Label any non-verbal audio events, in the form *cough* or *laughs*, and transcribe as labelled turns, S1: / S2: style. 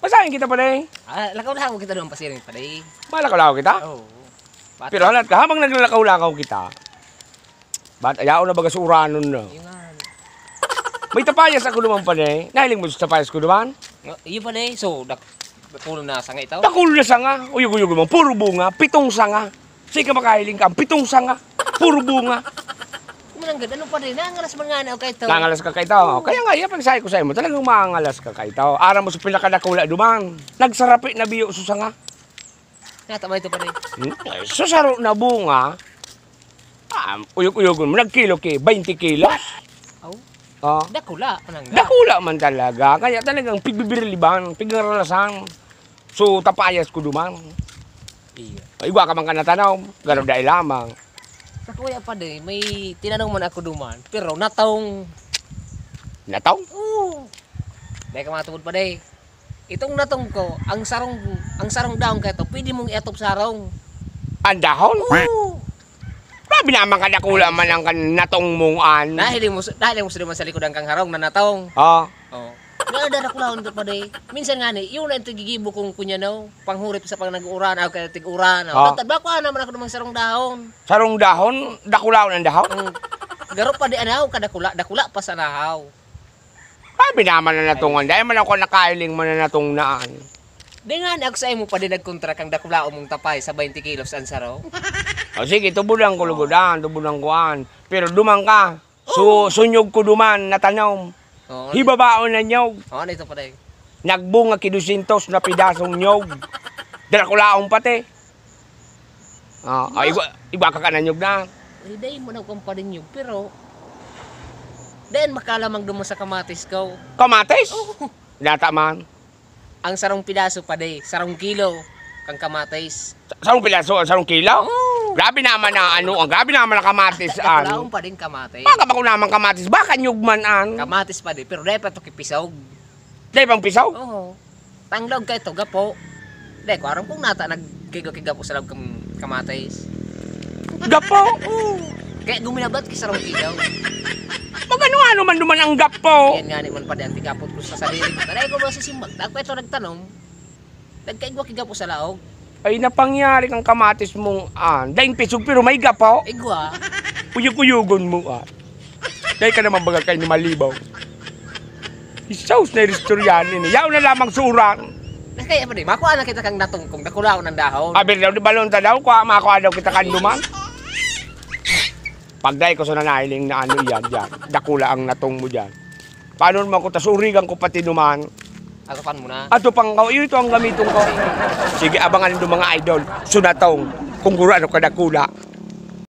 S1: Pasahin kita pala eh. Ah, lakaw-lakaw kita doon pasirin pala eh.
S2: Malakaw-lakaw kita? Oo.
S1: Oh,
S2: Pero halat ka, habang naglalakaw-lakaw kita, ba't ayaw na baga sa uranon na? Yun nga. May tapayas ako naman pala eh. Nahiling mo sa tapayas ko naman?
S1: No, yun pala So, dak puno na sanga ito? Nakulo
S2: na sanga. Uyog-uyog mo. Puro bunga. Pitong sanga. Sige ka makahiling ka. Pitong sanga. Puro bunga
S1: lang gud, ano pa rin, nangalas man nga na kay to. Nangalas
S2: ka kay to. Kaya nga, yapang sayo ko sa imo, talagang mangalas ka kay to. Ara mo sa pinakadakula duman Nagsarapi na biyo susanga.
S1: Natamay to pa rin.
S2: Hmm? Susaro na bunga. Ah, uyog-uyog mo, nagkilo kay 20 kilos. Oh. Oh.
S1: Dakula man Dakula
S2: man talaga. Kaya talagang pigbibiriliban, pigaralasan. So tapayas ko duman. Iya. Igwa ka man ka natanaw, ganun dahil lamang
S1: kakuya pa day, may tinanong man ako duman, pero natawng... Natawng? Oo. Dahil ka pa day. Itong natong ko, ang sarong ang sarong daon kay to, pwede mong etop sarong. Ang dahon? Oo. Grabe naman ka nakula man ang natong mong an. Dahil mo dahil mo sa likod ang kang harong na natong. Ah. Oo. Oh. Oo. Oh. Naadara ko lang ito pa day. Minsan nga ni, eh, yun ang tigigibo kong kunya na, panghurip sa pang nag-uran, ako kaya tig-uran. Oh. Tatad ba naman ako ng sarong dahon?
S2: Sarong dahon? Dakulaw ng dahon? Mm.
S1: Garo pa di anaw, kadakula, dakula pa sa nahaw.
S2: Sabi naman na natungan, dahil man ako nakailing man na natong naan.
S1: Di nga, ako sa mo pa din nagkontra kang dakula mong tapay sa 20 kilos ang saraw.
S2: o sige, tubulang ko lugudan, tubulang an. Pero dumang ka. Su sunyog ko duman, na natanaw. Oh, Hibabaon na nyog. Oh, ano ito pa dahil? Nagbunga kidusintos na pidasong nyog. Drakulaong pati. Ah, oh, iba, iba ka ka na nyog na.
S1: Eh, Hindi mo na kung pa nyog, pero... Dahil makalamang dumo sa kamatis ko. Kamatis? Oo. Oh.
S2: Nataman.
S1: Ang sarong pidaso pa day, sarong kilo kang kamatis.
S2: Sarong pidaso, sarong kilo? Oo. Oh. Grabe naman ang ano, ang grabe naman ang kamatis *laughs* an. Kulaon
S1: pa din kamatis. Baka pa naman kamatis, baka nyugman an. Kamatis pa din, pero dapat to kipisog. Dai pang pisaw? Oo. Tanglog kay to gapo. Dai ko aram kung nata nagkigo-kigo po sa lab kam kamatis. Gapo. Oo. *laughs* Kaya guminabat kay sarong kigaw. Magano ano man duman ang gapo. Yan nga ni man pa di tigapot ko sa sarili ko. Dai ko ba si simbag, dagko ito nagtanong. Nagkaigwa kigapo sa laog.
S2: Ay napangyari kang kamatis mong an. Ah, daing pisog pero may gapo. Oh. Igwa. Uyug-uyugon mo ah. Dahil ka naman baga kayo ni Malibaw. Isaus na istoryan ini. Yaw na lamang surang.
S1: Kaya ano pa rin, makuha na kita kang natungkong, nakulaw ng dahon.
S2: Abir ah, daw, di balon ta daw, kuha, makuha daw kita kang duman. Pagday ko sa nanailing na ano yan, yan. Dakula ang natong mo dyan. Paano naman ko, tasurigan ko pati naman. Atukan mo na. Ato pang kao. Ito ang gamitin ko. Sige, abangan nyo mga idol. Sunatong. Kung gura ano kadakula.